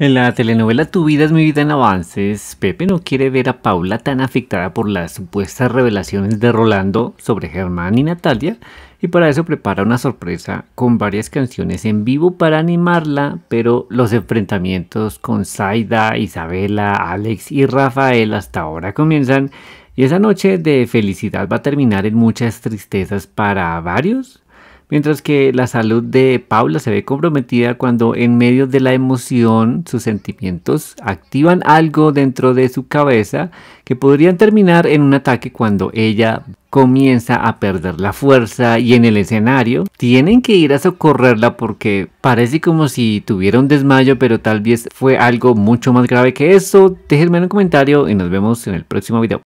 En la telenovela Tu vida es mi vida en avances, Pepe no quiere ver a Paula tan afectada por las supuestas revelaciones de Rolando sobre Germán y Natalia, y para eso prepara una sorpresa con varias canciones en vivo para animarla, pero los enfrentamientos con Zaida, Isabela, Alex y Rafael hasta ahora comienzan, y esa noche de felicidad va a terminar en muchas tristezas para varios mientras que la salud de Paula se ve comprometida cuando en medio de la emoción sus sentimientos activan algo dentro de su cabeza que podrían terminar en un ataque cuando ella comienza a perder la fuerza y en el escenario tienen que ir a socorrerla porque parece como si tuviera un desmayo pero tal vez fue algo mucho más grave que eso. Déjenme en un comentario y nos vemos en el próximo video.